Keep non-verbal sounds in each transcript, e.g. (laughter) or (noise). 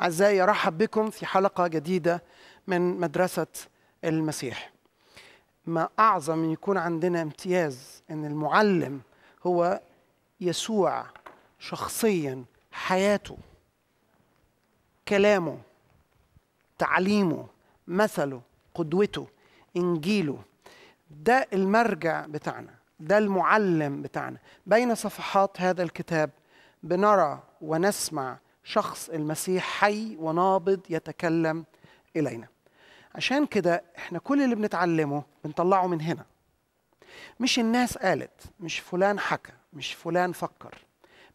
أعزائي أرحب بكم في حلقة جديدة من مدرسة المسيح ما أعظم أن يكون عندنا امتياز أن المعلم هو يسوع شخصيا حياته كلامه تعليمه مثله قدوته انجيله ده المرجع بتاعنا ده المعلم بتاعنا بين صفحات هذا الكتاب بنرى ونسمع شخص المسيح حي ونابض يتكلم إلينا عشان كده احنا كل اللي بنتعلمه بنطلعه من هنا مش الناس قالت مش فلان حكى مش فلان فكر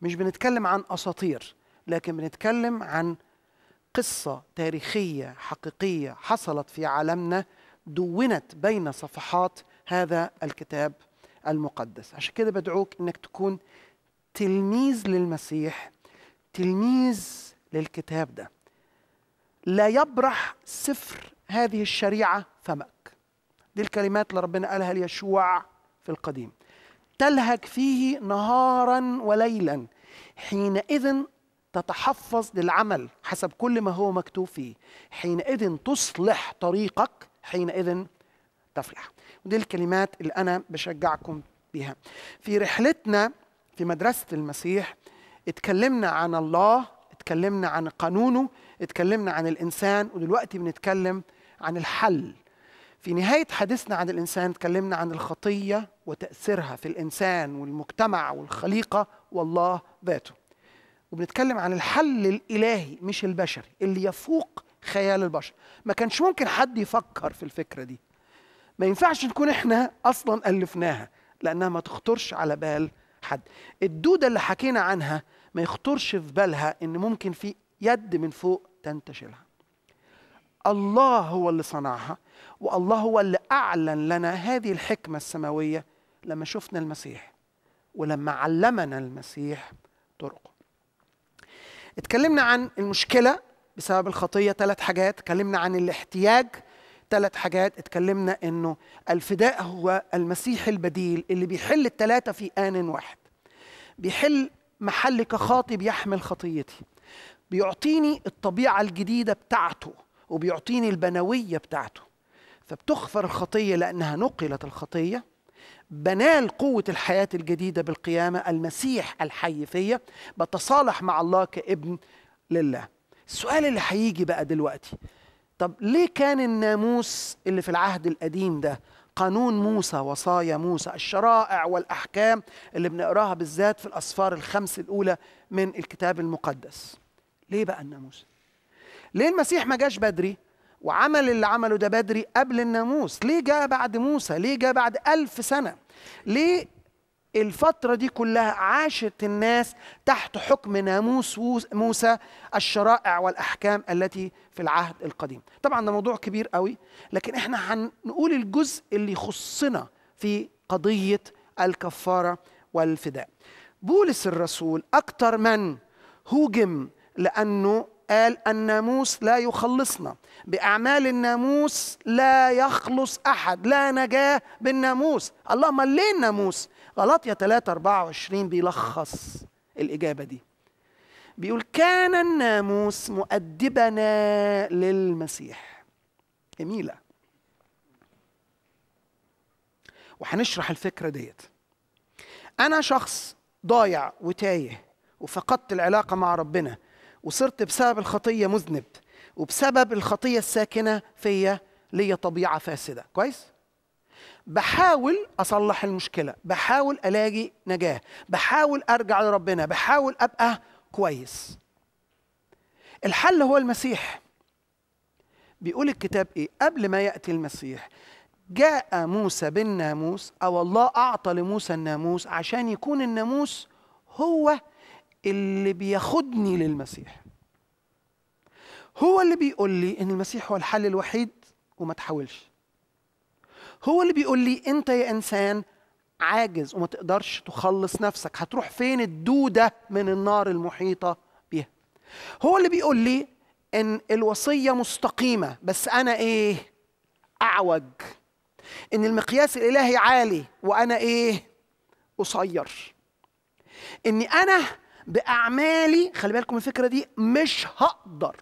مش بنتكلم عن أساطير لكن بنتكلم عن قصة تاريخية حقيقية حصلت في عالمنا دونت بين صفحات هذا الكتاب المقدس عشان كده بدعوك انك تكون تلميذ للمسيح تلميذ للكتاب ده لا يبرح سفر هذه الشريعة فمك دي الكلمات اللي ربنا قالها ليشوع في القديم تلهج فيه نهارا وليلا حينئذ تتحفظ للعمل حسب كل ما هو مكتوب فيه حينئذ تصلح طريقك حينئذ تفلح ودي الكلمات اللي أنا بشجعكم بها في رحلتنا في مدرسة المسيح اتكلمنا عن الله اتكلمنا عن قانونه اتكلمنا عن الانسان ودلوقتي بنتكلم عن الحل في نهايه حديثنا عن الانسان اتكلمنا عن الخطيه وتاثيرها في الانسان والمجتمع والخليقه والله ذاته وبنتكلم عن الحل الالهي مش البشري اللي يفوق خيال البشر ما كانش ممكن حد يفكر في الفكره دي ما ينفعش تكون احنا اصلا الفناها لانها ما تخطرش على بال حد الدودة اللي حكينا عنها ما يخطرش في بالها ان ممكن في يد من فوق تنتشلها الله هو اللي صنعها والله هو اللي اعلن لنا هذه الحكمه السماويه لما شفنا المسيح ولما علمنا المسيح طرقه اتكلمنا عن المشكله بسبب الخطيه ثلاث حاجات اتكلمنا عن الاحتياج ثلاث حاجات اتكلمنا انه الفداء هو المسيح البديل اللي بيحل الثلاثه في ان واحد بيحل محلي كخاطب يحمل خطيتي بيعطيني الطبيعه الجديده بتاعته وبيعطيني البنويه بتاعته فبتغفر الخطيه لانها نقلت الخطيه بنال قوة الحياة الجديدة بالقيامة المسيح الحي فيا بتصالح مع الله كابن لله السؤال اللي هيجي بقى دلوقتي طب ليه كان الناموس اللي في العهد القديم ده قانون موسى وصايا موسى الشرائع والأحكام اللي بنقراها بالذات في الأسفار الخمس الأولى من الكتاب المقدس ليه بقى الناموس؟ ليه المسيح ما جاش بدري وعمل اللي عمله ده بدري قبل الناموس ليه جاء بعد موسى ليه جاء بعد ألف سنة ليه الفترة دي كلها عاشت الناس تحت حكم ناموس موسى الشرائع والأحكام التي في العهد القديم طبعا ده موضوع كبير قوي لكن احنا هنقول الجزء اللي يخصنا في قضية الكفارة والفداء بولس الرسول أكتر من هوجم لأنه قال الناموس لا يخلصنا بأعمال الناموس لا يخلص أحد لا نجاة بالناموس اللهم ليه الناموس غلطية 3 24 بيلخص الإجابة دي بيقول كان الناموس مؤدبنا للمسيح جميلة وهنشرح الفكرة ديت أنا شخص ضايع وتايه وفقدت العلاقة مع ربنا وصرت بسبب الخطية مذنب وبسبب الخطية الساكنة فيا ليا طبيعة فاسدة كويس؟ بحاول اصلح المشكله بحاول الاقي نجاه بحاول ارجع لربنا بحاول ابقى كويس الحل هو المسيح بيقول الكتاب ايه قبل ما ياتي المسيح جاء موسى بالناموس او الله اعطى لموسى الناموس عشان يكون الناموس هو اللي بياخدني للمسيح هو اللي بيقول لي ان المسيح هو الحل الوحيد وما تحاولش هو اللي بيقول لي انت يا انسان عاجز وما تقدرش تخلص نفسك هتروح فين الدوده من النار المحيطه بيها هو اللي بيقول لي ان الوصيه مستقيمه بس انا ايه اعوج ان المقياس الالهي عالي وانا ايه قصير اني انا باعمالي خلي بالكم الفكره دي مش هقدر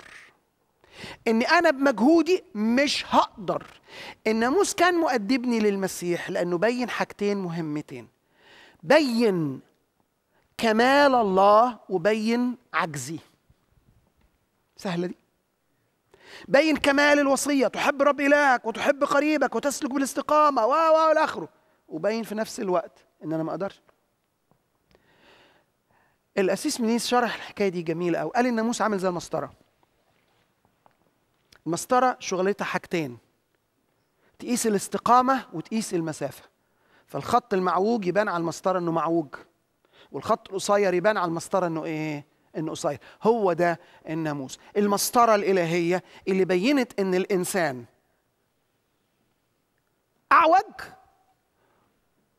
ان انا بمجهودي مش هقدر الناموس كان مؤدبني للمسيح لانه بين حاجتين مهمتين بين كمال الله وبين عجزي سهله دي بين كمال الوصيه تحب رب الهك وتحب قريبك وتسلك بالاستقامه و و الى اخره وبين في نفس الوقت ان انا ما اقدرش الاسيس منيس شرح الحكايه دي جميله قوي قال الناموس عامل زي المسطره المسطره شغلتها حاجتين تقيس الاستقامه وتقيس المسافه فالخط المعوج يبان على المسطره انه معوج والخط القصير يبان على المسطره انه ايه انه قصير هو ده الناموس المسطره الالهيه اللي بينت ان الانسان اعوج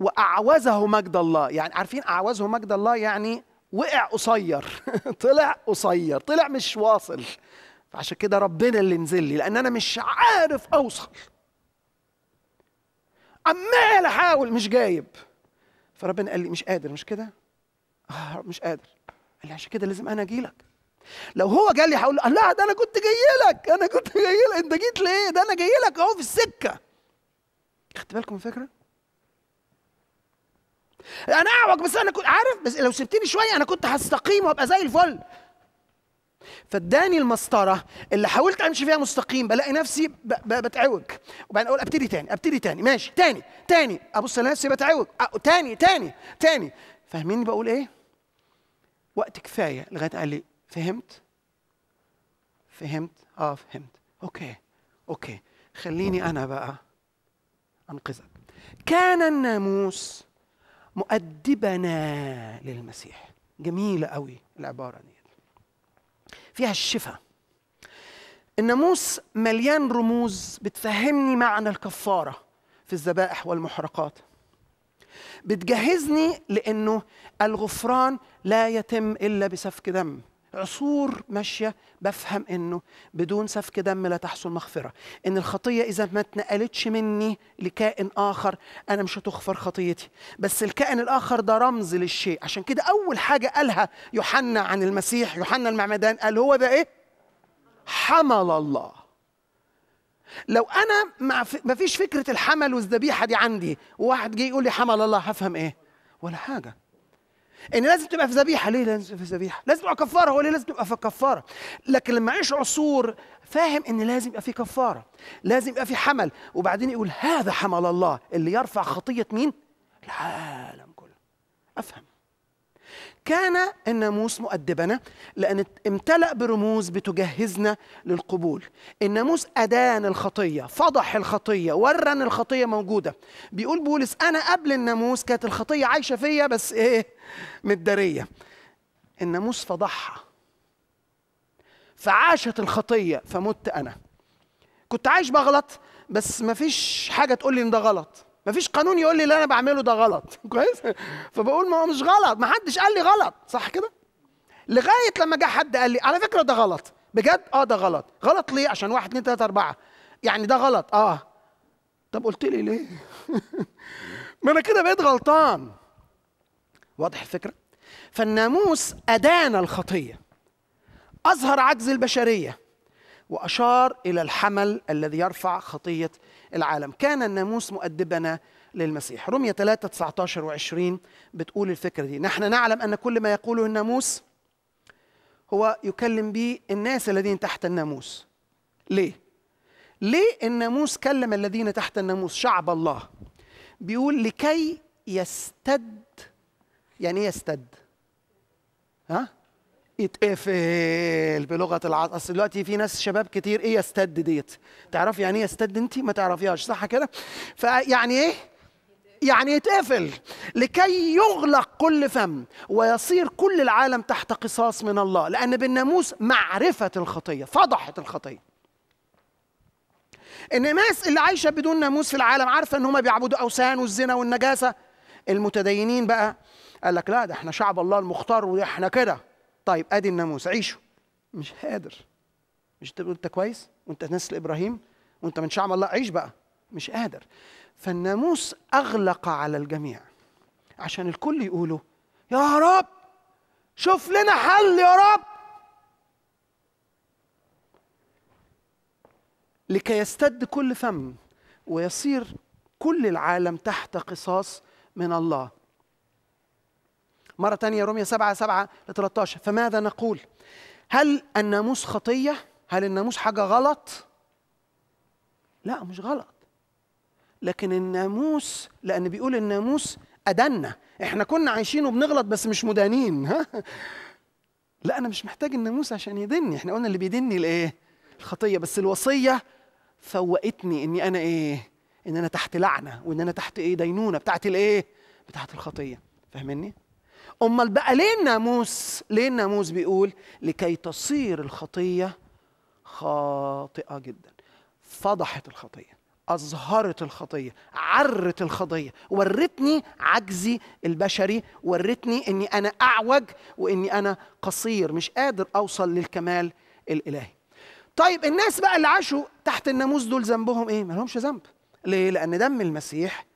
واعوزه مجد الله يعني عارفين اعوزه مجد الله يعني وقع قصير (laughs) طلع قصير طلع مش واصل فعشان كده ربنا اللي نزل لي لان انا مش عارف اوصل عمال احاول مش جايب فربنا قال لي مش قادر مش كده آه مش قادر قال لي عشان كده لازم انا اجي لك لو هو جالي هقول له لا ده انا كنت جاي لك انا كنت جاي لك انت جيت ليه ده انا جاي لك اهو في السكه خدت بالكم الفكره انا اعوج بس انا كنت عارف بس لو سبتني شويه انا كنت هستقيم وابقى زي الفل فاداني المسطره اللي حاولت امشي فيها مستقيم بلاقي نفسي بتعوج وبعدين اقول ابتدي تاني ابتدي تاني ماشي تاني تاني ابص لنفسي بتعوج تاني تاني تاني فاهميني بقول ايه؟ وقت كفايه لغايه قال لي فهمت؟ فهمت؟ اه فهمت اوكي اوكي خليني انا بقى انقذك كان الناموس مؤدبنا للمسيح جميله قوي العباره دي فيها الشفاء الناموس مليان رموز بتفهمني معنى الكفاره في الذبائح والمحرقات بتجهزني لانه الغفران لا يتم الا بسفك دم عصور ماشية بفهم أنه بدون سفك دم لا تحصل مغفرة أن الخطية إذا ما اتنقلتش مني لكائن آخر أنا مش هتغفر خطيتي بس الكائن الآخر ده رمز للشيء عشان كده أول حاجة قالها يوحنا عن المسيح يوحنا المعمدان قال هو ده إيه؟ حمل الله لو أنا ما فيش فكرة الحمل والذبيحة دي عندي وواحد جه يقول لي حمل الله هفهم إيه؟ ولا حاجة ان لازم تبقى في ذبيحه ليه لازم في ذبيحه لازم تبقى كفاره هو ليه لازم تبقى في كفاره لكن لما عيش عصور فاهم ان لازم يبقى في كفاره لازم يبقى في حمل وبعدين يقول هذا حمل الله اللي يرفع خطيه مين العالم كله افهم كان الناموس مؤدبنا لأن امتلأ برموز بتجهزنا للقبول الناموس أدان الخطية فضح الخطية ورن الخطية موجودة بيقول بولس أنا قبل الناموس كانت الخطية عايشة فيا بس إيه متدارية الناموس فضحها فعاشت الخطية فمت أنا كنت عايش بغلط بس مفيش حاجة تقول لي إن ده غلط مفيش قانون يقول لي اللي انا بعمله ده غلط (laughs) كويس فبقول ما هو مش غلط ما حدش قال لي غلط صح كده لغايه لما جه حد قال لي على فكره ده غلط بجد اه ده غلط غلط ليه عشان واحد اتنين تلاته اربعه يعني ده غلط اه طب قلت لي ليه (laughs) ما انا كده بقيت غلطان واضح الفكره فالناموس ادان الخطيه اظهر عجز البشريه وأشار إلى الحمل الذي يرفع خطية العالم كان الناموس مؤدبنا للمسيح رمية 3 19 و 20 بتقول الفكرة دي نحن نعلم أن كل ما يقوله الناموس هو يكلم به الناس الذين تحت الناموس ليه؟ ليه الناموس كلم الذين تحت الناموس شعب الله بيقول لكي يستد يعني ايه يستد ها يتقفل بلغه العصر اصل دلوقتي في ناس شباب كتير ايه يستد ديت تعرفي يعني ايه يستد انت ما تعرفيهاش صح كده فيعني ايه يعني يتقفل لكي يغلق كل فم ويصير كل العالم تحت قصاص من الله لأن بالناموس معرفة الخطية فضحت الخطية الناس اللي عايشة بدون ناموس في العالم عارفة ان هم بيعبدوا أوثان والزنا والنجاسة المتدينين بقى قال لك لا ده احنا شعب الله المختار واحنا كده طيب ادي الناموس عيشه مش قادر مش انت انت كويس وانت نسل ابراهيم وانت من شعب الله عيش بقى مش قادر فالناموس اغلق على الجميع عشان الكل يقولوا يا رب شوف لنا حل يا رب لكي يستد كل فم ويصير كل العالم تحت قصاص من الله مرة تانية رومية 7 7 ل 13 فماذا نقول؟ هل الناموس خطية؟ هل الناموس حاجة غلط؟ لا مش غلط لكن الناموس لأن بيقول الناموس أدنا احنا كنا عايشين وبنغلط بس مش مدانين (laughs) ها؟ لا أنا مش محتاج الناموس عشان يدني احنا قلنا اللي بيدني الإيه؟ الخطية بس الوصية فوقتني إني أنا إيه؟ إن أنا تحت لعنة وإن أنا تحت إيه دينونة بتاعت الإيه؟ بتاعت الخطية فاهمني؟ امال بقى ليه الناموس ليه الناموس بيقول لكي تصير الخطيه خاطئه جدا فضحت الخطيه اظهرت الخطيه عرت الخطيه ورتني عجزي البشري ورتني اني انا اعوج واني انا قصير مش قادر اوصل للكمال الالهي طيب الناس بقى اللي عاشوا تحت الناموس دول ذنبهم ايه ما لهمش ذنب ليه لان دم المسيح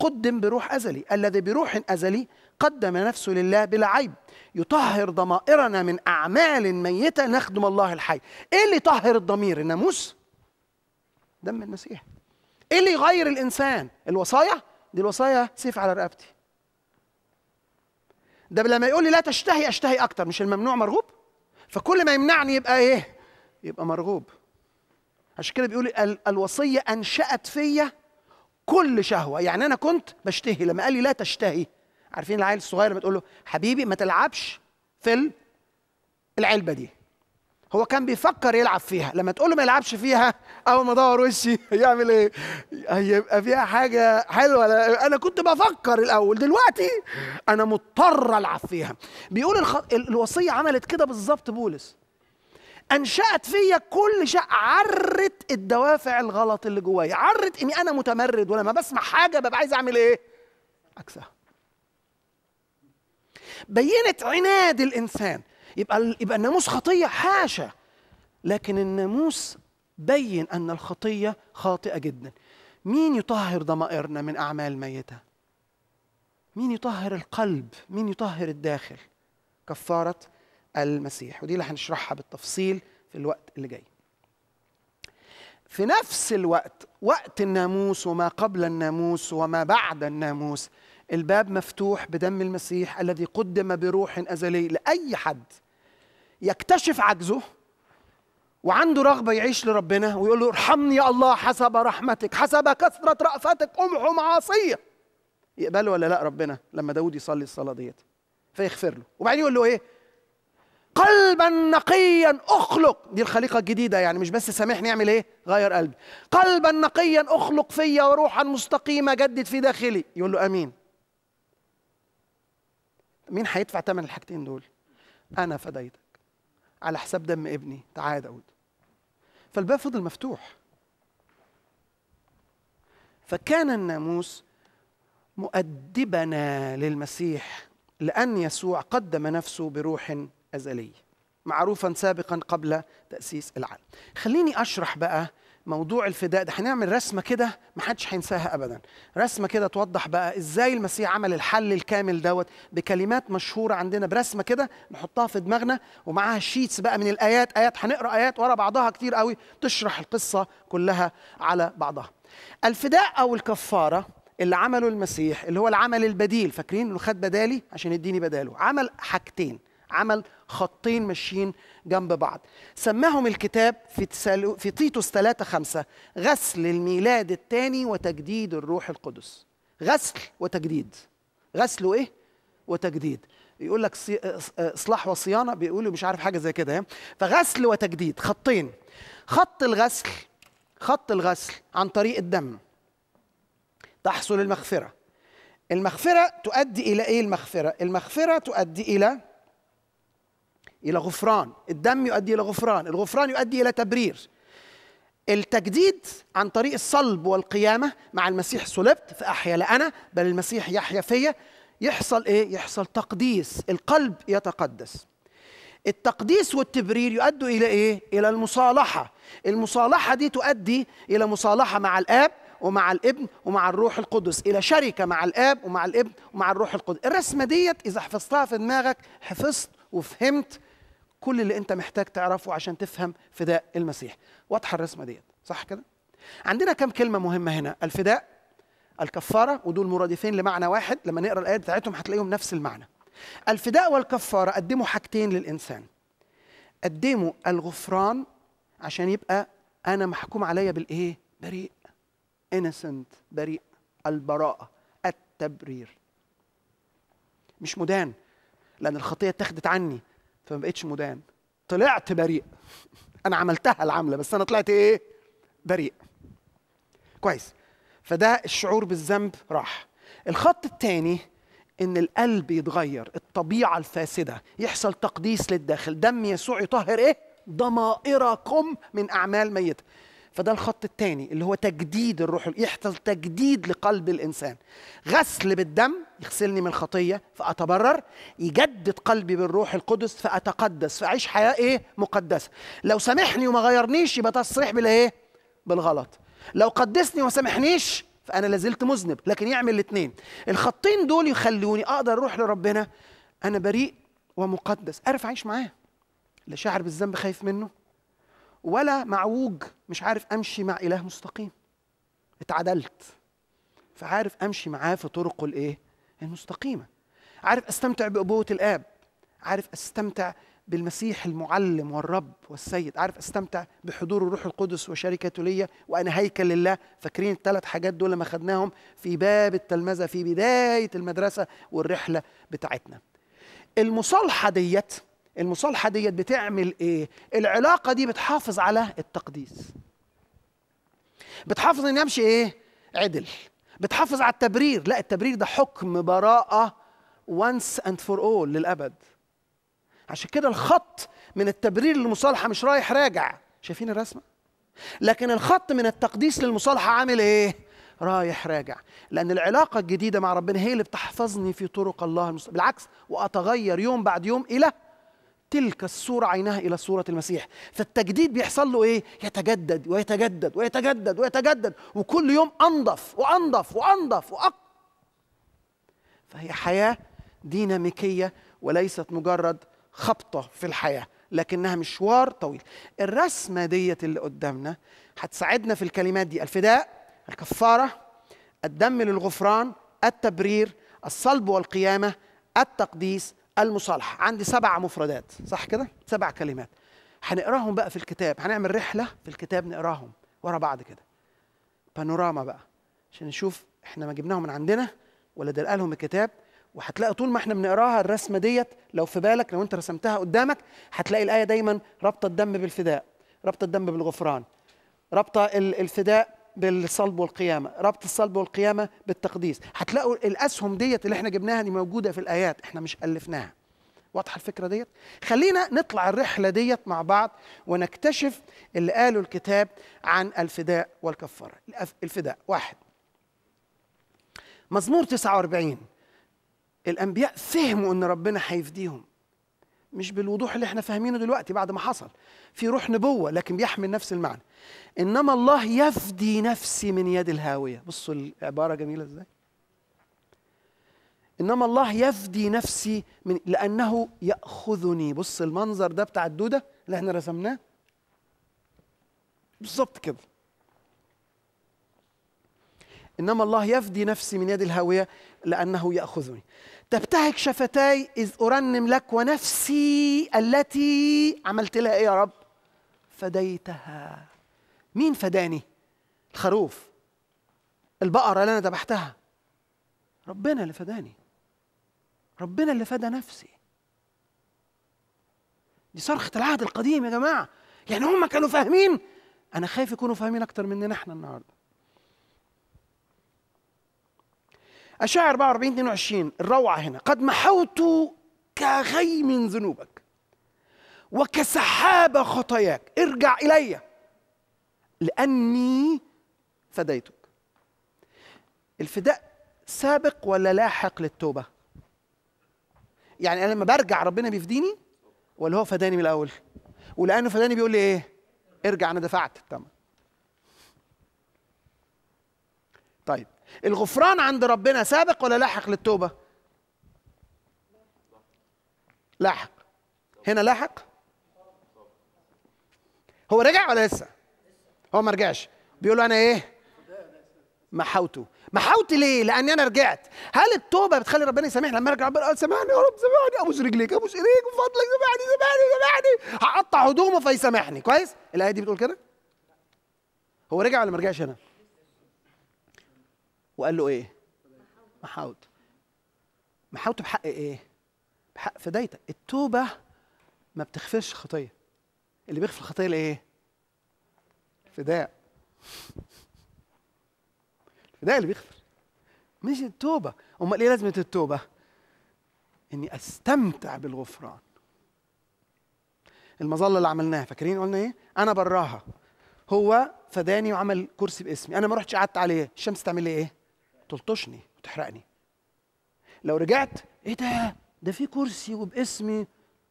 قدم بروح ازلي الذي بروح ازلي قدم نفسه لله بلا عيب يطهر ضمائرنا من أعمال ميتة نخدم الله الحي إيه اللي يطهر الضمير الناموس دم المسيح إيه اللي يغير الإنسان الوصايا دي الوصايا سيف على رقبتي ده لما يقول لي لا تشتهي اشتهي اكتر مش الممنوع مرغوب فكل ما يمنعني يبقى ايه يبقى مرغوب عشان كده بيقول الوصيه انشات فيا كل شهوه يعني انا كنت بشتهي لما قال لي لا تشتهي عارفين العيل الصغير لما تقول له حبيبي ما تلعبش في العلبه دي هو كان بيفكر يلعب فيها لما تقول له ما يلعبش فيها اول ما ادور وشي (laughs) يعمل ايه هيبقى فيها حاجه حلوه انا كنت بفكر الاول دلوقتي انا مضطر العب فيها بيقول الخ... الوصيه عملت كده بالظبط بولس انشات فيا كل شيء عرت الدوافع الغلط اللي جوايا عرت اني انا متمرد ولما بسمع حاجه ببقى عايز اعمل ايه عكسها بينت عناد الانسان يبقى يبقى الناموس خطيه حاشا لكن الناموس بين ان الخطيه خاطئه جدا مين يطهر ضمائرنا من اعمال ميته مين يطهر القلب مين يطهر الداخل كفاره المسيح ودي اللي هنشرحها بالتفصيل في الوقت اللي جاي في نفس الوقت وقت الناموس وما قبل الناموس وما بعد الناموس الباب مفتوح بدم المسيح الذي قدم بروح أزلي لأي حد يكتشف عجزه وعنده رغبة يعيش لربنا ويقول له ارحمني يا الله حسب رحمتك حسب كثرة رأفتك أمحو معاصية يقبله ولا لا ربنا لما داود يصلي الصلاة ديت فيغفر له وبعدين يقول له ايه قلبا نقيا اخلق دي الخليقه الجديده يعني مش بس سامحني اعمل ايه غير قلبي قلبا نقيا اخلق فيا وروحا مستقيمه جدد في داخلي يقول له امين مين هيدفع ثمن الحاجتين دول انا فديتك على حساب دم ابني تعالى يا داود فالباب فضل مفتوح فكان الناموس مؤدبنا للمسيح لأن يسوع قدم نفسه بروح أزلي معروفا سابقا قبل تأسيس العالم خليني أشرح بقى موضوع الفداء ده هنعمل رسمه كده محدش هينساها ابدا رسمه كده توضح بقى ازاي المسيح عمل الحل الكامل دوت بكلمات مشهوره عندنا برسمه كده نحطها في دماغنا ومعاها شيتس بقى من الايات ايات هنقرا ايات ورا بعضها كتير قوي تشرح القصه كلها على بعضها الفداء او الكفاره اللي عمله المسيح اللي هو العمل البديل فاكرين انه خد بدالي عشان يديني بداله عمل حاجتين عمل خطين ماشيين جنب بعض سماهم الكتاب في, تسالو في تيتوس 3 5 غسل الميلاد الثاني وتجديد الروح القدس غسل وتجديد غسل وايه وتجديد يقول لك اصلاح وصيانه بيقولوا مش عارف حاجه زي كده فغسل وتجديد خطين خط الغسل خط الغسل عن طريق الدم تحصل المغفره المغفره تؤدي الى ايه المغفره المغفره تؤدي الى إلى غفران الدم يؤدي إلى غفران الغفران يؤدي إلى تبرير التجديد عن طريق الصلب والقيامة مع المسيح صلبت فأحيا لا أنا بل المسيح يحيا فيا يحصل إيه؟ يحصل تقديس القلب يتقدس التقديس والتبرير يؤدوا إلى إيه؟ إلى المصالحة المصالحة دي تؤدي إلى مصالحة مع الآب ومع الابن ومع الروح القدس الى شركه مع الاب ومع الابن ومع الروح القدس الرسمه ديت اذا حفظتها في دماغك حفظت وفهمت كل اللي انت محتاج تعرفه عشان تفهم فداء المسيح واضحه الرسمه ديت صح كده عندنا كم كلمه مهمه هنا الفداء الكفاره ودول مرادفين لمعنى واحد لما نقرا الايات بتاعتهم هتلاقيهم نفس المعنى الفداء والكفاره قدموا حاجتين للانسان قدموا الغفران عشان يبقى انا محكوم عليا بالايه بريء انسنت بريء البراءه التبرير مش مدان لان الخطيه اتخذت عني فما بقتش مدان طلعت بريء (laughs) انا عملتها العمله بس انا طلعت ايه بريء كويس فده الشعور بالذنب راح الخط الثاني ان القلب يتغير الطبيعه الفاسده يحصل تقديس للداخل دم يسوع يطهر ايه ضمائركم من اعمال ميته فده الخط الثاني اللي هو تجديد الروح يحصل تجديد لقلب الانسان غسل بالدم يغسلني من الخطيه فاتبرر يجدد قلبي بالروح القدس فاتقدس فاعيش حياه ايه مقدسه لو سامحني وما غيرنيش يبقى تصريح بالايه بالغلط لو قدسني وما سامحنيش فانا لازلت مذنب لكن يعمل الاثنين الخطين دول يخلوني اقدر اروح لربنا انا بريء ومقدس اعرف اعيش معاه لا شاعر بالذنب خايف منه ولا معوج مش عارف امشي مع اله مستقيم اتعدلت فعارف امشي معاه في طرقه الايه المستقيمه عارف استمتع بابوه الاب عارف استمتع بالمسيح المعلم والرب والسيد عارف استمتع بحضور الروح القدس وشركته ليا وانا هيكل لله فاكرين الثلاث حاجات دول لما خدناهم في باب التلمذه في بدايه المدرسه والرحله بتاعتنا المصالحه ديت المصالحه ديت بتعمل ايه العلاقه دي بتحافظ على التقديس بتحافظ ان يمشي ايه عدل بتحافظ على التبرير لا التبرير ده حكم براءه وانس اند فور اول للابد عشان كده الخط من التبرير للمصالحه مش رايح راجع شايفين الرسمه لكن الخط من التقديس للمصالحه عامل ايه رايح راجع لان العلاقه الجديده مع ربنا هي اللي بتحفظني في طرق الله المست... بالعكس واتغير يوم بعد يوم الى تلك الصورة عينها إلى صورة المسيح فالتجديد بيحصل له إيه؟ يتجدد ويتجدد ويتجدد ويتجدد وكل يوم أنظف وأنظف وأنظف وأق فهي حياة ديناميكية وليست مجرد خبطة في الحياة لكنها مشوار طويل الرسمة ديت اللي قدامنا هتساعدنا في الكلمات دي الفداء الكفارة الدم للغفران التبرير الصلب والقيامة التقديس المصالحه عندي سبع مفردات صح كده سبع كلمات هنقراهم بقى في الكتاب هنعمل رحله في الكتاب نقراهم ورا بعض كده بانوراما بقى عشان نشوف احنا ما جبناهم من عندنا ولا ده قالهم الكتاب وهتلاقي طول ما احنا بنقراها الرسمه ديت لو في بالك لو انت رسمتها قدامك هتلاقي الايه دايما رابطه الدم بالفداء رابطه الدم بالغفران رابطه الفداء بالصلب والقيامه ربط الصلب والقيامه بالتقديس هتلاقوا الاسهم ديت اللي احنا جبناها دي موجوده في الايات احنا مش الفناها واضحه الفكره ديت خلينا نطلع الرحله ديت مع بعض ونكتشف اللي قاله الكتاب عن الفداء والكفاره الفداء واحد مزمور 49 الانبياء فهموا ان ربنا هيفديهم مش بالوضوح اللي احنا فاهمينه دلوقتي بعد ما حصل في روح نبوه لكن بيحمل نفس المعنى انما الله يفدي نفسي من يد الهاويه بصوا العباره جميله ازاي انما الله يفدي نفسي من لانه ياخذني بص المنظر ده بتاع الدوده اللي احنا رسمناه بالظبط كده انما الله يفدي نفسي من يد الهاويه لانه ياخذني تبتهج شفتاي إذ أرنم لك ونفسي التي عملت لها إيه يا رب فديتها مين فداني الخروف البقرة اللي أنا ذبحتها ربنا اللي فداني ربنا اللي فدى نفسي دي صرخة العهد القديم يا جماعة يعني هم كانوا فاهمين أنا خايف يكونوا فاهمين أكتر مننا إحنا النهاردة أشاعر 44 22 الروعة هنا قد محوت كغيم ذنوبك وكسحاب خطاياك ارجع إلي لأني فديتك الفداء سابق ولا لاحق للتوبة يعني أنا لما برجع ربنا بيفديني ولا هو فداني من الأول ولأنه فداني بيقول لي إيه ارجع أنا دفعت الثمن طيب الغفران عند ربنا سابق ولا لاحق للتوبه لاحق هنا لاحق هو رجع ولا لسه هو ما رجعش بيقول انا ايه محاوته محوت ليه؟ لأني أنا رجعت، هل التوبة بتخلي ربنا يسامحني لما أرجع ربنا قال أه، سامحني يا رب سامحني أبوس رجليك أبوس إيديك بفضلك سامحني سامحني سامحني هقطع هدومه فيسامحني، كويس؟ الآية دي بتقول كده؟ هو رجع ولا ما رجعش هنا؟ وقال له ايه محاوت محاوت بحق ايه بحق فدايتك التوبه ما بتغفرش خطيه اللي بيغفر الخطيه لايه فداء الفداء اللي بيغفر مش التوبه امال ايه لازمه التوبه اني استمتع بالغفران المظله اللي عملناها فاكرين قلنا ايه انا براها هو فداني وعمل كرسي باسمي انا ما رحتش قعدت عليه الشمس تعمل لي ايه تلطشني وتحرقني لو رجعت ايه ده ده في كرسي وباسمي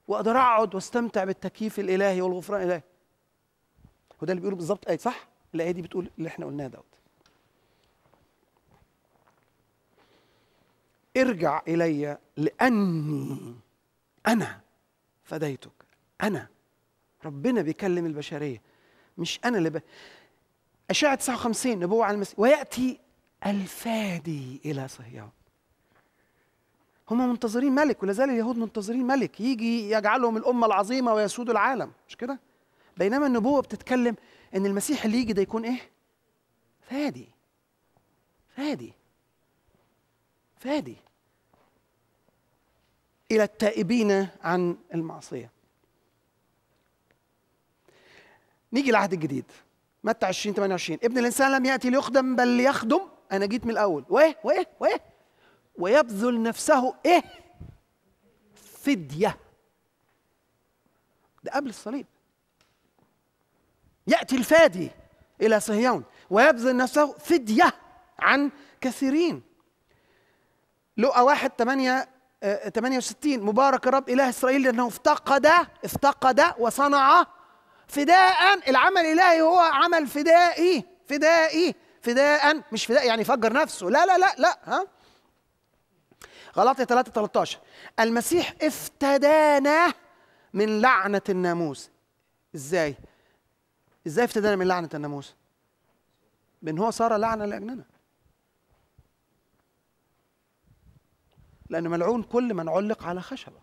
واقدر اقعد واستمتع بالتكييف الالهي والغفران الالهي وده اللي بيقوله بالظبط ايه صح الايه دي بتقول اللي احنا قلناه دوت ارجع الي لاني انا فديتك انا ربنا بيكلم البشريه مش انا اللي ب... اشعه 59 نبوه على المسيح وياتي الفادي الى صهيون هم منتظرين ملك ولازال اليهود منتظرين ملك يجي يجعلهم الامه العظيمه ويسود العالم مش كده بينما النبوه بتتكلم ان المسيح اللي يجي ده يكون ايه فادي فادي فادي الى التائبين عن المعصيه نيجي العهد الجديد متى 20 28 ابن الانسان لم ياتي ليخدم بل ليخدم انا جيت من الاول وايه وايه وايه ويبذل نفسه ايه فديه ده قبل الصليب ياتي الفادي الى صهيون ويبذل نفسه فديه عن كثيرين لقى واحد 8 68 آه، مبارك الرب اله اسرائيل لانه افتقد افتقد وصنع فداء العمل الالهي هو عمل فدائي فدائي فداء مش فداء يعني يفجر نفسه لا لا لا لا ها غلطية 3 13 المسيح افتدانا من لعنة الناموس ازاي؟ ازاي افتدانا من لعنة الناموس؟ بان هو صار لعنة لأجلنا لأن ملعون كل من علق على خشبة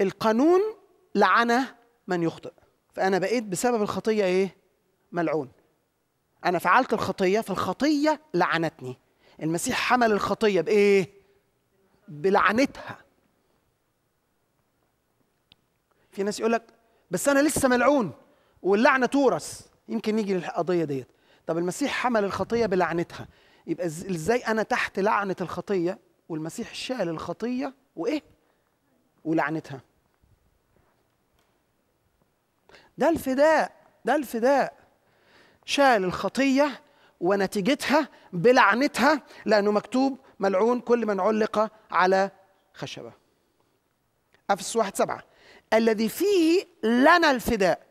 القانون لعنه من يخطئ فأنا بقيت بسبب الخطية إيه؟ ملعون انا فعلت الخطيه فالخطيه لعنتني المسيح حمل الخطيه بايه بلعنتها في ناس يقول لك بس انا لسه ملعون واللعنه تورث يمكن نيجي للقضيه ديت طب المسيح حمل الخطيه بلعنتها يبقى ازاي انا تحت لعنه الخطيه والمسيح شال الخطيه وايه ولعنتها ده الفداء ده الفداء شال الخطية ونتيجتها بلعنتها لأنه مكتوب ملعون كل من علق على خشبة أفس واحد سبعة الذي فيه لنا الفداء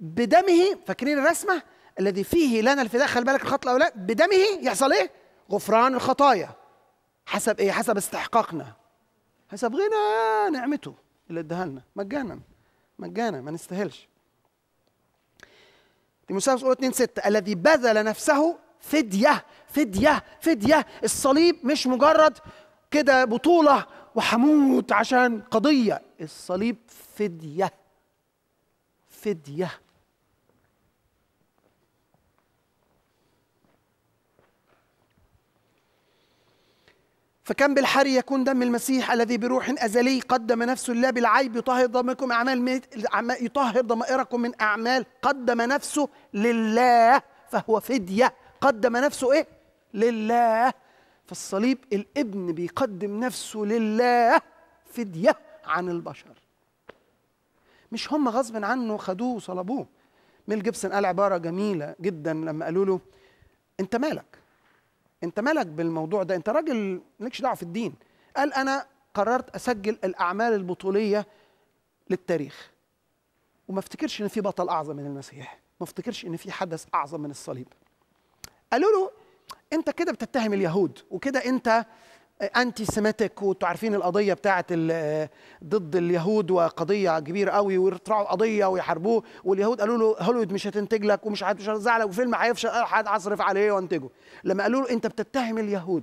بدمه فاكرين الرسمة الذي فيه لنا الفداء خلي بالك الخط الأولى بدمه يحصل إيه غفران الخطايا حسب إيه حسب استحقاقنا حسب غنى نعمته اللي اداها لنا مجانا مجانا ما نستاهلش تيموثاوس اولى 2 6 الذي بذل نفسه فديه فديه فديه الصليب مش مجرد كده بطوله وحموت عشان قضيه الصليب فديه فديه فكم بالحري يكون دم المسيح الذي بروح أزلي قدم نفسه لله بالعيب يطهر ضمائركم أعمال يطهر ضمائركم من أعمال قدم نفسه لله فهو فدية قدم نفسه إيه؟ لله فالصليب الابن بيقدم نفسه لله فدية عن البشر مش هم غصب عنه خدوه وصلبوه ميل جيبسون قال عبارة جميلة جدا لما قالوا له أنت مالك انت مالك بالموضوع ده انت راجل مالكش دعوه في الدين قال انا قررت اسجل الاعمال البطوليه للتاريخ وما افتكرش ان في بطل اعظم من المسيح ما افتكرش ان في حدث اعظم من الصليب قالوا له انت كده بتتهم اليهود وكده انت انتي سيماتيك وانتوا عارفين القضيه بتاعه ضد اليهود وقضيه كبيره قوي ويطرحوا قضيه ويحاربوه واليهود قالوا له هوليوود مش هتنتج لك ومش مش هتزعلك وفيلم هيفشل حد هصرف عليه وانتجه لما قالوا له انت بتتهم اليهود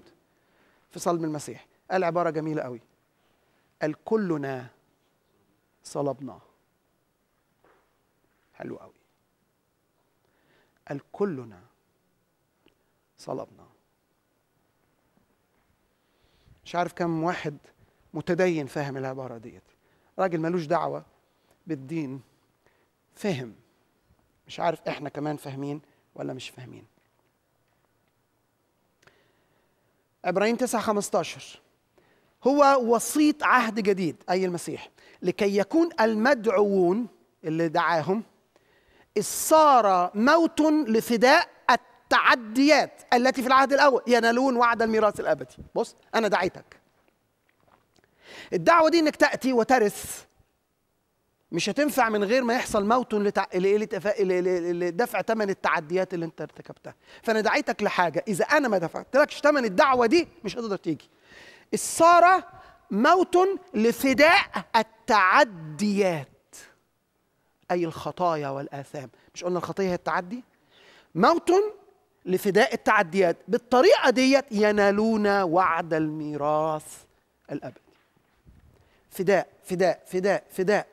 في صلب المسيح قال عباره جميله قوي قال كلنا صلبنا حلو قوي قال كلنا صلبنا مش عارف كم واحد متدين فاهم العباره ديت راجل ملوش دعوه بالدين فهم مش عارف احنا كمان فاهمين ولا مش فاهمين ابراهيم 9 15 هو وسيط عهد جديد اي المسيح لكي يكون المدعوون اللي دعاهم الصار موت لفداء التعديات التي في العهد الأول ينالون وعد الميراث الأبدي بص أنا دعيتك الدعوة دي إنك تأتي وترث مش هتنفع من غير ما يحصل موت لتع... لدفع ثمن التعديات اللي انت ارتكبتها فانا دعيتك لحاجه اذا انا ما دفعتلكش ثمن الدعوه دي مش هتقدر تيجي الساره موت لفداء التعديات اي الخطايا والاثام مش قلنا الخطيه هي التعدي موت لفداء التعديات بالطريقة ديت ينالون وعد الميراث الأبدي فداء فداء فداء فداء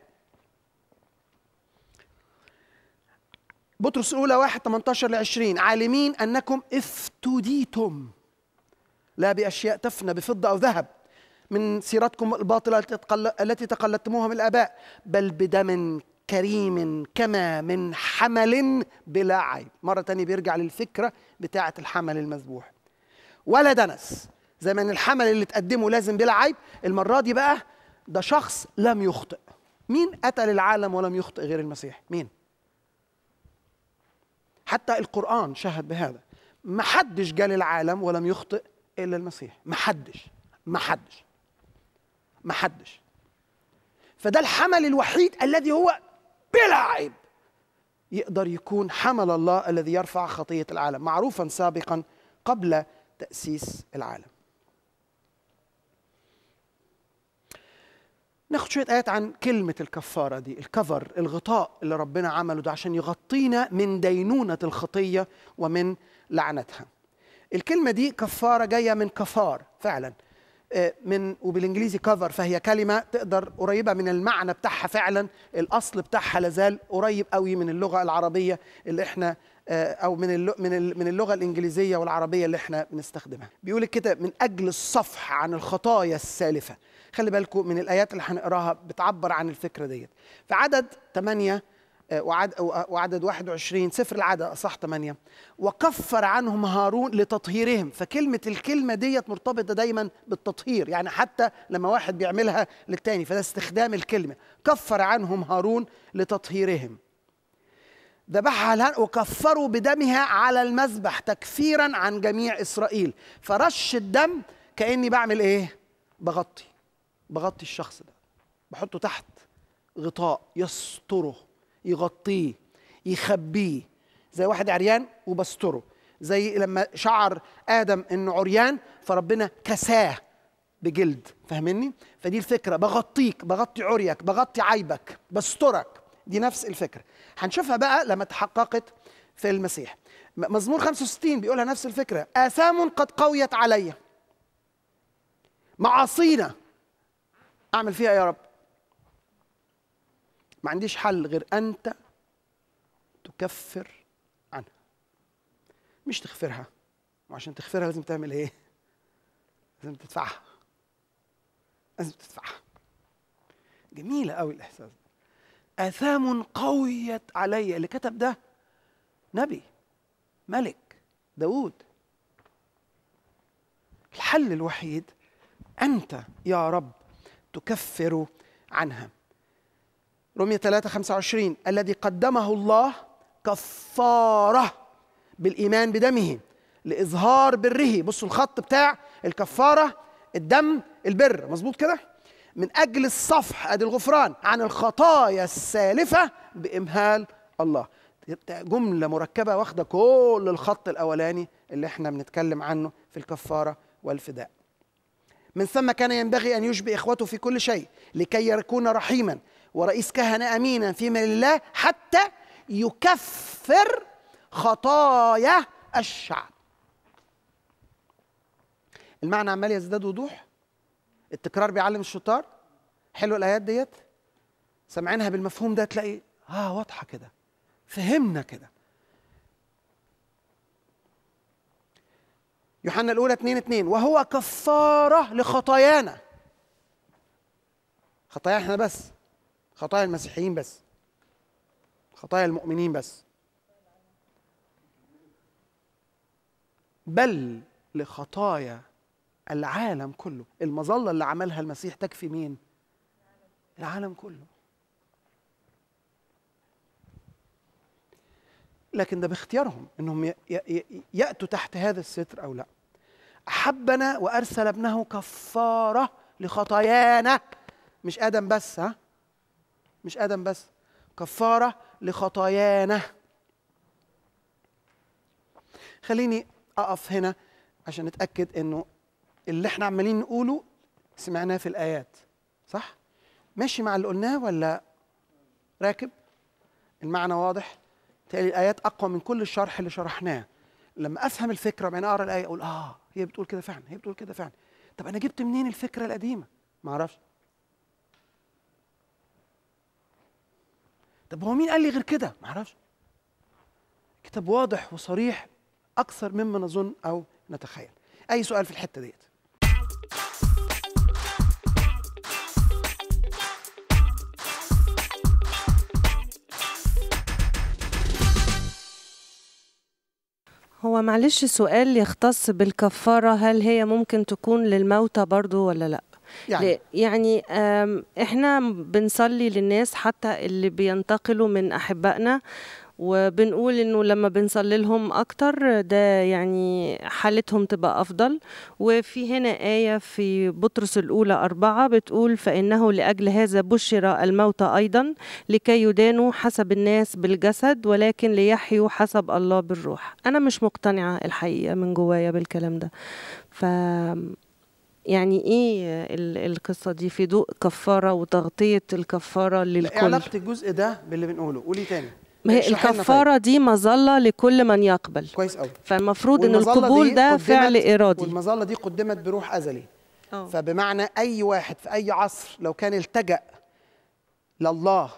بطرس الأولى 1 18 ل 20 عالمين أنكم افتديتم لا بأشياء تفنى بفضة أو ذهب من سيرتكم الباطلة التي تقلدتموها من الآباء بل بدم كريم كما من حمل بلا عيب مرة تانية بيرجع للفكرة بتاعة الحمل المذبوح ولا دنس زي ما الحمل اللي تقدمه لازم بلا عيب المرة دي بقى ده شخص لم يخطئ مين قتل العالم ولم يخطئ غير المسيح مين حتى القرآن شهد بهذا محدش جال العالم ولم يخطئ إلا المسيح محدش محدش محدش فده الحمل الوحيد الذي هو بلا عيب يقدر يكون حمل الله الذي يرفع خطية العالم معروفا سابقا قبل تأسيس العالم ناخد شوية آيات عن كلمة الكفارة دي الكفر الغطاء اللي ربنا عمله ده عشان يغطينا من دينونة الخطية ومن لعنتها الكلمة دي كفارة جاية من كفار فعلا آه، من وبالانجليزي كفر فهي كلمه تقدر قريبه من المعنى بتاعها فعلا الاصل بتاعها لازال قريب قوي من اللغه العربيه اللي احنا آه، او من من من اللغه الانجليزيه والعربيه اللي احنا بنستخدمها بيقول الكتاب من اجل الصفح عن الخطايا السالفه خلي بالكم من الايات اللي هنقراها بتعبر عن الفكره ديت في عدد 8 وعدد 21 سفر العدد اصح 8 وكفر عنهم هارون لتطهيرهم فكلمه الكلمه ديت مرتبطه دايما بالتطهير يعني حتى لما واحد بيعملها للتاني فده استخدام الكلمه كفر عنهم هارون لتطهيرهم ذبحها الهن وكفروا بدمها على المذبح تكفيرا عن جميع اسرائيل فرش الدم كاني بعمل ايه بغطي بغطي الشخص ده بحطه تحت غطاء يستره يغطيه يخبيه زي واحد عريان وبستره زي لما شعر ادم انه عريان فربنا كساه بجلد فاهمني فدي الفكره بغطيك بغطي عريك بغطي عيبك بسترك دي نفس الفكره هنشوفها بقى لما تحققت في المسيح مزمور 65 بيقولها نفس الفكره اثام قد قويت علي معاصينا اعمل فيها يا رب ما عنديش حل غير أنت تكفر عنها مش تغفرها وعشان تغفرها لازم تعمل إيه؟ لازم تدفعها لازم تدفعها جميلة قوي الإحساس ده آثام قويت علي اللي كتب ده نبي ملك داود الحل الوحيد أنت يا رب تكفر عنها رمية 3 25 الذي قدمه الله كفارة بالإيمان بدمه لإظهار بره بصوا الخط بتاع الكفارة الدم البر مظبوط كده من أجل الصفح أدي الغفران عن الخطايا السالفة بإمهال الله جملة مركبة واخدة كل الخط الأولاني اللي احنا بنتكلم عنه في الكفارة والفداء من ثم كان ينبغي أن يشبه إخوته في كل شيء لكي يكون رحيما ورئيس كهنة أمينا فيما لله حتى يكفر خطايا الشعب المعنى عمال يزداد وضوح التكرار بيعلم الشطار حلو الآيات ديت سامعينها بالمفهوم ده تلاقي اه واضحة كده فهمنا كده يوحنا الأولى 2 2 وهو كفارة لخطايانا خطايا احنا بس خطايا المسيحيين بس خطايا المؤمنين بس بل لخطايا العالم كله المظلة اللي عملها المسيح تكفي مين العالم كله لكن ده باختيارهم انهم ياتوا تحت هذا الستر او لا احبنا وارسل ابنه كفاره لخطايانا مش ادم بس ها مش ادم بس كفاره لخطايانا خليني اقف هنا عشان نتاكد انه اللي احنا عمالين نقوله سمعناه في الايات صح ماشي مع اللي قلناه ولا راكب المعنى واضح تالي الايات اقوى من كل الشرح اللي شرحناه لما افهم الفكره بعدين اقرا الايه اقول اه هي بتقول كده فعلا هي بتقول كده فعلا طب انا جبت منين الفكره القديمه ما اعرفش طب هو مين قال لي غير كده ما اعرفش كتاب واضح وصريح اكثر مما نظن او نتخيل اي سؤال في الحته ديت هو معلش سؤال يختص بالكفارة هل هي ممكن تكون للموتى برضو ولا لا يعني, يعني احنا بنصلي للناس حتى اللي بينتقلوا من احبائنا وبنقول انه لما بنصلي لهم اكتر ده يعني حالتهم تبقى افضل وفي هنا ايه في بطرس الاولى أربعة بتقول فانه لاجل هذا بشر الموتى ايضا لكي يدانوا حسب الناس بالجسد ولكن ليحيوا حسب الله بالروح انا مش مقتنعه الحقيقه من جوايا بالكلام ده ف يعني ايه القصه دي في ضوء كفاره وتغطيه الكفاره للكل ايه علاقه الجزء ده باللي بنقوله قولي تاني ما هي الكفاره طيب. دي مظله لكل من يقبل كويس قوي فالمفروض ان القبول ده فعل ارادي والمظله دي قدمت بروح ازلي أوه. فبمعنى اي واحد في اي عصر لو كان التجا لله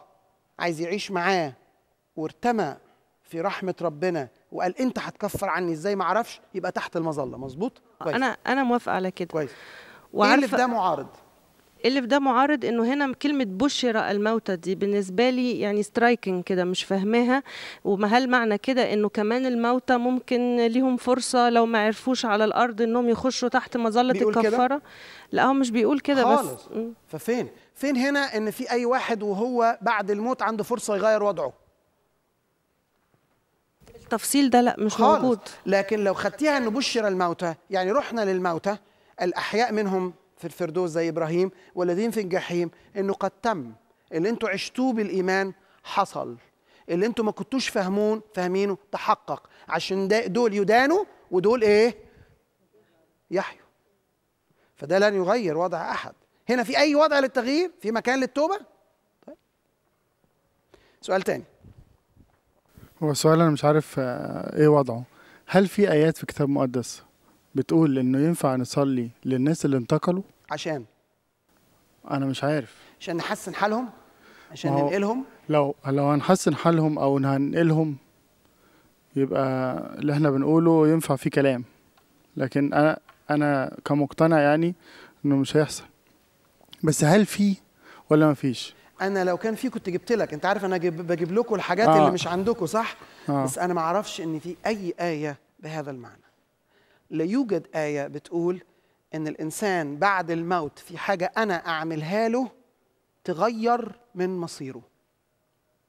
عايز يعيش معاه وارتمى في رحمه ربنا وقال انت هتكفر عني ازاي ما اعرفش يبقى تحت المظله مظبوط آه، انا انا موافقه على كده كويس إيه وعارفه اللي في ده معارض اللي في ده معارض انه هنا كلمه بشر الموتى دي بالنسبه لي يعني سترايكنج كده مش فاهماها وما هل معنى كده انه كمان الموتى ممكن ليهم فرصه لو ما عرفوش على الارض انهم يخشوا تحت مظله الكفاره لا هو مش بيقول كده بس خالص ففين فين هنا ان في اي واحد وهو بعد الموت عنده فرصه يغير وضعه التفصيل ده لا مش خالص. موجود لكن لو خدتيها انه بشر الموتى يعني رحنا للموتى الاحياء منهم في الفردوس زي ابراهيم والذين في الجحيم انه قد تم اللي انتم عشتوه بالايمان حصل اللي انتم ما كنتوش فاهمون فاهمينه تحقق عشان دول يدانوا ودول ايه يحيوا فده لن يغير وضع احد هنا في اي وضع للتغيير في مكان للتوبه طيب. سؤال تاني هو سؤال انا مش عارف آه، ايه وضعه هل في ايات في كتاب مقدس بتقول انه ينفع نصلي للناس اللي انتقلوا عشان انا مش عارف عشان نحسن حالهم عشان ننقلهم لو لو هنحسن حالهم او هننقلهم يبقى اللي احنا بنقوله ينفع فيه كلام لكن انا انا كمقتنع يعني انه مش هيحصل بس هل في ولا ما فيش انا لو كان في كنت جبت لك انت عارف انا بجيب لكم الحاجات آه. اللي مش عندكم صح آه. بس انا ما اعرفش ان في اي ايه بهذا المعنى لا يوجد ايه بتقول ان الانسان بعد الموت في حاجه انا اعملها له تغير من مصيره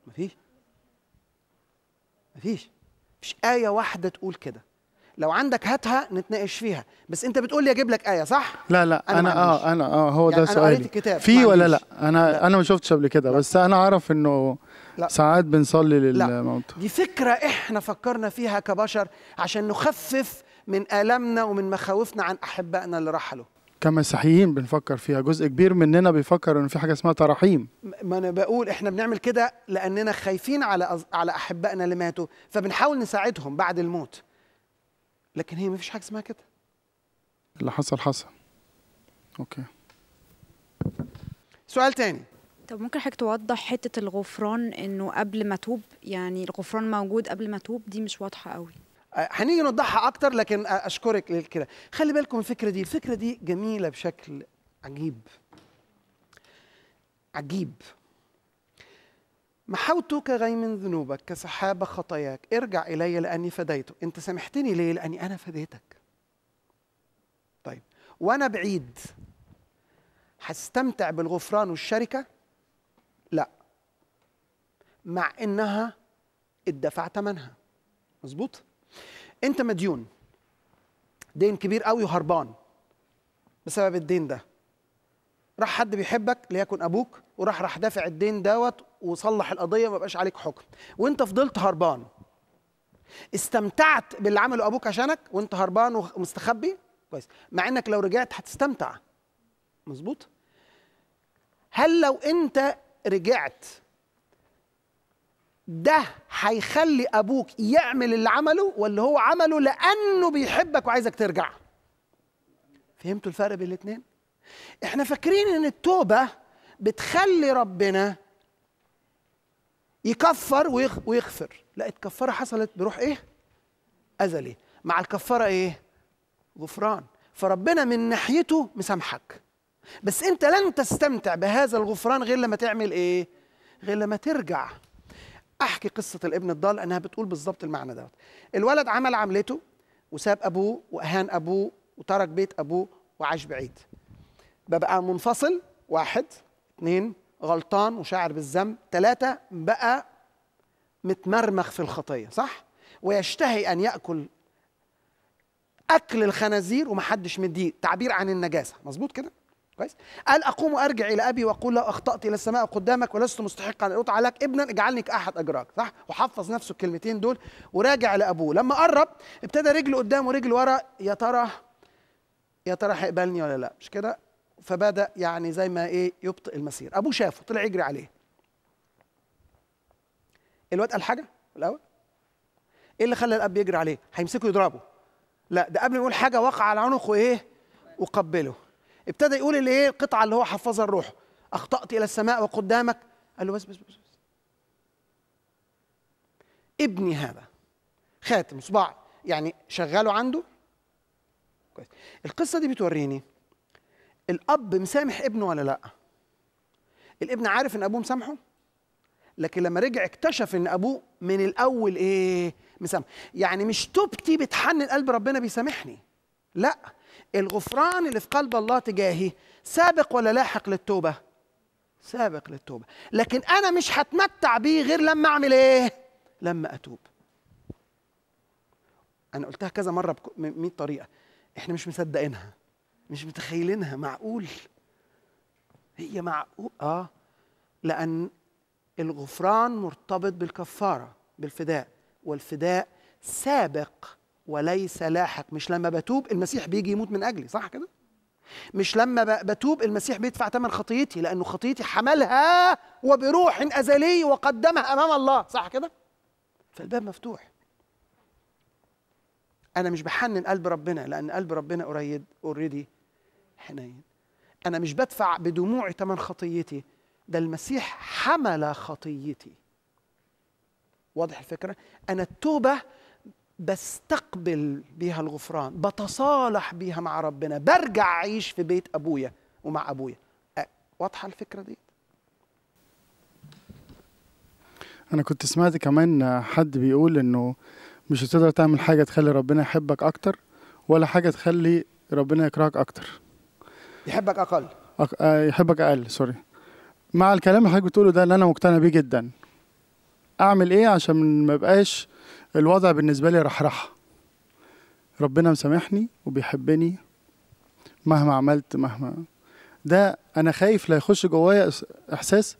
مفيش مفيش مفيش ايه واحده تقول كده لو عندك هاتها نتناقش فيها بس انت بتقول لي اجيب لك ايه صح لا لا انا, أنا اه انا اه هو يعني ده سؤالي أنا الكتاب في ولا لا انا لا. انا ما شفتش قبل كده بس انا اعرف انه لا. ساعات بنصلي لا. دي فكره احنا فكرنا فيها كبشر عشان نخفف من آلامنا ومن مخاوفنا عن أحبائنا اللي رحلوا كمسيحيين بنفكر فيها جزء كبير مننا بيفكر ان في حاجه اسمها تراحيم ما انا بقول احنا بنعمل كده لاننا خايفين على على احبائنا اللي ماتوا فبنحاول نساعدهم بعد الموت لكن هي ما فيش حاجه اسمها كده اللي حصل حصل اوكي سؤال تاني طب ممكن حضرتك توضح حته الغفران انه قبل ما توب يعني الغفران موجود قبل ما توب دي مش واضحه قوي أه، هنيجي نوضحها اكتر لكن اشكرك لكده خلي بالكم الفكره دي الفكره دي جميله بشكل عجيب عجيب محوتك غي من ذنوبك كسحاب خطاياك ارجع إلي لأني فديته أنت سامحتني ليه لأني أنا فديتك طيب وأنا بعيد هستمتع بالغفران والشركة لا مع إنها ادفع ثمنها مظبوط أنت مديون دين كبير قوي وهربان بسبب الدين ده راح حد بيحبك ليكن ابوك وراح راح دافع الدين دوت وصلح القضيه ما بقاش عليك حكم وانت فضلت هربان استمتعت باللي عمله ابوك عشانك وانت هربان ومستخبي كويس مع انك لو رجعت هتستمتع مظبوط هل لو انت رجعت ده هيخلي ابوك يعمل اللي عمله ولا هو عمله لانه بيحبك وعايزك ترجع فهمتوا الفرق بين الاثنين احنا فاكرين ان التوبه بتخلي ربنا يكفر ويغفر لا الكفاره حصلت بروح ايه ازلي مع الكفاره ايه غفران فربنا من ناحيته مسامحك بس انت لن تستمتع بهذا الغفران غير لما تعمل ايه غير لما ترجع احكي قصه الابن الضال انها بتقول بالظبط المعنى دوت الولد عمل عملته وساب ابوه واهان ابوه وترك بيت ابوه وعاش بعيد ببقى منفصل واحد اثنين غلطان وشاعر بالذنب ثلاثة بقى متمرمخ في الخطية صح؟ ويشتهي أن يأكل أكل الخنازير ومحدش مديه تعبير عن النجاسة مظبوط كده؟ كويس؟ قال أقوم وأرجع إلى أبي وأقول له أخطأت إلى السماء قدامك ولست مستحقا أن أطع لك ابنا اجعلني كأحد أجراك صح؟ وحفظ نفسه الكلمتين دول وراجع لأبوه لما قرب ابتدى رجله قدام ورجل ورا يا ترى يا ترى هيقبلني ولا لا مش كده؟ فبدا يعني زي ما ايه يبطئ المسير ابوه شافه طلع يجري عليه الواد قال حاجه الاول ايه اللي خلى الاب يجري عليه هيمسكه يضربه لا ده قبل ما يقول حاجه وقع على عنقه ايه وقبله ابتدى يقول اللي ايه القطعه اللي هو حفظها الروح اخطات الى السماء وقدامك قال له بس بس بس, بس. ابني هذا خاتم صباع يعني شغاله عنده كويس القصه دي بتوريني الاب مسامح ابنه ولا لا الابن عارف ان ابوه مسامحه لكن لما رجع اكتشف ان ابوه من الاول ايه مسامح يعني مش توبتي بتحنن قلب ربنا بيسامحني لا الغفران اللي في قلب الله تجاهي سابق ولا لاحق للتوبه سابق للتوبه لكن انا مش هتمتع بيه غير لما اعمل ايه لما اتوب انا قلتها كذا مره ب 100 طريقه احنا مش مصدقينها مش متخيلينها معقول هي معقول اه لان الغفران مرتبط بالكفاره بالفداء والفداء سابق وليس لاحق مش لما بتوب المسيح بيجي يموت من اجلي صح كده مش لما بتوب المسيح بيدفع ثمن خطيتي لانه خطيتي حملها وبروح ازلي وقدمها امام الله صح كده فالباب مفتوح انا مش بحنن قلب ربنا لان قلب ربنا اوريدي حنين أنا مش بدفع بدموعي ثمن خطيتي ده المسيح حمل خطيتي واضح الفكرة؟ أنا التوبة بستقبل بيها الغفران بتصالح بيها مع ربنا برجع أعيش في بيت أبويا ومع أبويا واضحة الفكرة دي؟ أنا كنت سمعت كمان حد بيقول إنه مش هتقدر تعمل حاجة تخلي ربنا يحبك أكتر ولا حاجة تخلي ربنا يكرهك أكتر يحبك اقل آه يحبك اقل سوري مع الكلام اللي حضرتك بتقوله ده اللي انا مقتنع بيه جدا اعمل ايه عشان ما يبقاش الوضع بالنسبه لي رحرحه ربنا مسامحني وبيحبني مهما عملت مهما ده انا خايف لا يخش جوايا احساس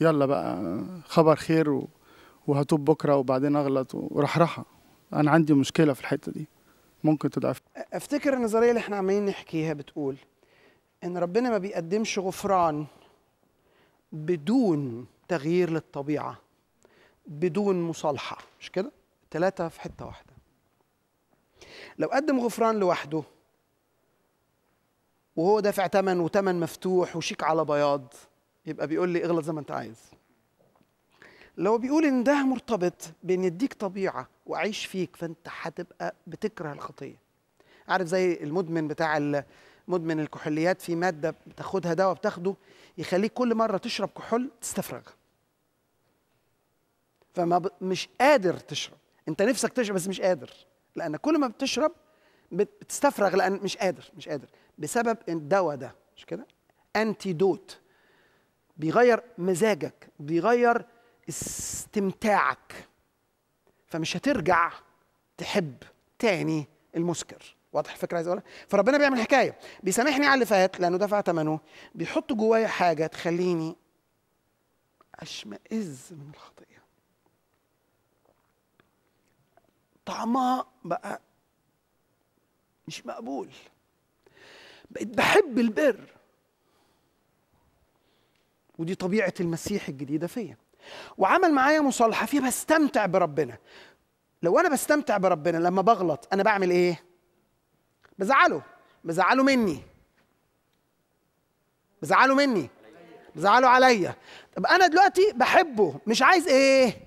يلا بقى خبر خير و... وهتوب بكره وبعدين اغلط ورحرحه انا عندي مشكله في الحته دي ممكن تضعف افتكر النظريه اللي احنا عمالين نحكيها بتقول ان ربنا ما بيقدمش غفران بدون تغيير للطبيعه بدون مصالحه مش كده ثلاثه في حته واحده لو قدم غفران لوحده وهو دافع تمن وتمن مفتوح وشيك على بياض يبقى بيقول لي اغلط زي ما انت عايز لو بيقول ان ده مرتبط بان يديك طبيعه واعيش فيك فانت هتبقى بتكره الخطيه عارف زي المدمن بتاع مدمن الكحوليات في ماده بتاخدها دواء بتاخده يخليك كل مره تشرب كحول تستفرغ فما ب... مش قادر تشرب انت نفسك تشرب بس مش قادر لان كل ما بتشرب بتستفرغ لان مش قادر مش قادر بسبب الدواء ده مش كده انتيدوت بيغير مزاجك بيغير استمتاعك فمش هترجع تحب تاني المسكر واضح الفكره عايز اقولها فربنا بيعمل حكايه بيسامحني على اللي فات لانه دفع ثمنه بيحط جوايا حاجه تخليني اشمئز من الخطيه طعمها بقى مش مقبول بقيت بحب البر ودي طبيعه المسيح الجديده فيا وعمل معايا مصالحه فيها بستمتع بربنا لو انا بستمتع بربنا لما بغلط انا بعمل ايه بزعله بزعله مني بزعله مني بزعله عليا طب انا دلوقتي بحبه مش عايز ايه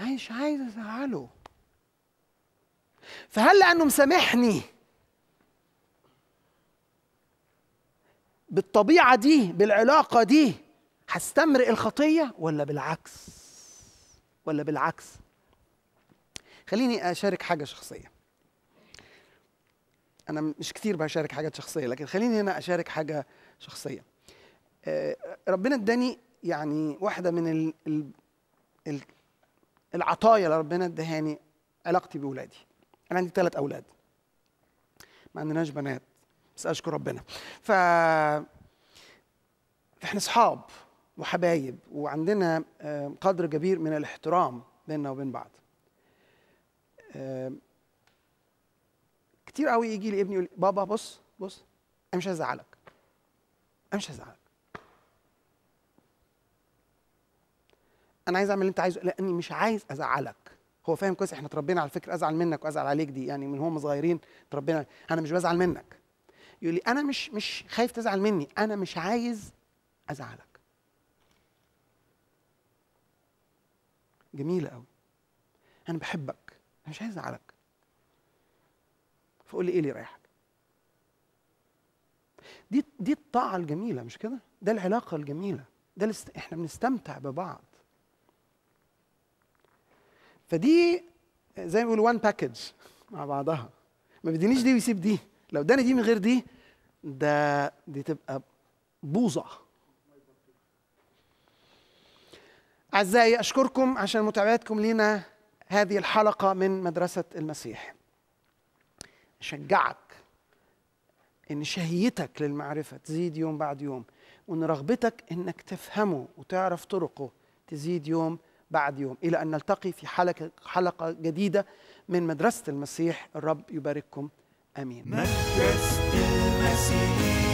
مش عايز ازعله فهل لانه مسامحني بالطبيعه دي بالعلاقه دي هستمر الخطيه ولا بالعكس ولا بالعكس خليني اشارك حاجه شخصيه انا مش كتير بشارك حاجات شخصيه لكن خليني هنا اشارك حاجه شخصيه آه، ربنا اداني يعني واحده من ال ال العطايا اللي ربنا ادهاني علاقتي باولادي انا عندي ثلاث اولاد ما عندناش بنات بس اشكر ربنا ف احنا صحاب وحبايب وعندنا آه، قدر كبير من الاحترام بيننا وبين بعض آه، كتير قوي يجي لي ابني يقول لي بابا بص بص انا مش هزعلك انا مش هزعلك انا عايز اعمل اللي انت عايزه لاني مش عايز ازعلك هو فاهم كويس احنا اتربينا على فكره ازعل منك وازعل عليك دي يعني من هم صغيرين اتربينا انا مش بزعل منك يقول لي انا مش مش خايف تزعل مني انا مش عايز ازعلك جميله قوي انا بحبك انا مش عايز ازعلك فقول لي ايه اللي يريحك دي دي الطاعه الجميله مش كده ده العلاقه الجميله ده الاست... احنا بنستمتع ببعض فدي زي ما بيقولوا وان باكج مع بعضها ما بيدينيش دي ويسيب دي لو اداني دي من غير دي ده دي تبقى بوظه اعزائي اشكركم عشان متابعتكم لنا هذه الحلقه من مدرسه المسيح شجعك ان شهيتك للمعرفه تزيد يوم بعد يوم وان رغبتك انك تفهمه وتعرف طرقه تزيد يوم بعد يوم الى ان نلتقي في حلقه حلقه جديده من مدرسه المسيح الرب يبارككم امين مدرسه المسيح